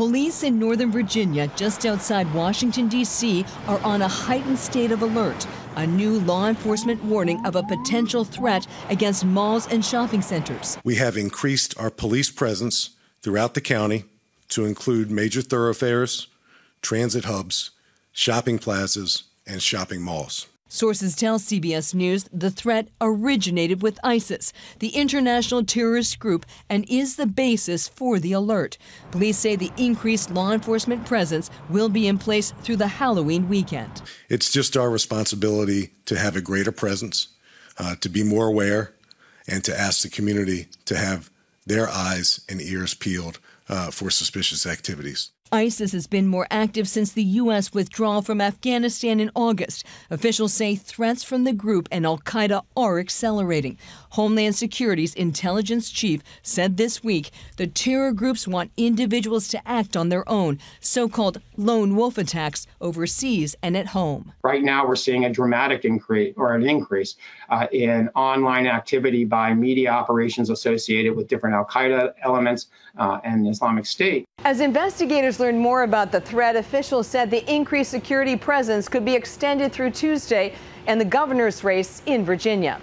Police in Northern Virginia, just outside Washington, D.C., are on a heightened state of alert. A new law enforcement warning of a potential threat against malls and shopping centers. We have increased our police presence throughout the county to include major thoroughfares, transit hubs, shopping plazas, and shopping malls. Sources tell CBS News the threat originated with ISIS, the international terrorist group, and is the basis for the alert. Police say the increased law enforcement presence will be in place through the Halloween weekend. It's just our responsibility to have a greater presence, uh, to be more aware, and to ask the community to have their eyes and ears peeled uh, for suspicious activities. ISIS has been more active since the U.S. withdrawal from Afghanistan in August. Officials say threats from the group and Al Qaeda are accelerating. Homeland Security's intelligence chief said this week the terror groups want individuals to act on their own, so called lone wolf attacks overseas and at home. Right now, we're seeing a dramatic increase or an increase uh, in online activity by media operations associated with different Al Qaeda elements uh, and Islamic State. As investigators learn more about the threat, officials said the increased security presence could be extended through Tuesday and the governor's race in Virginia.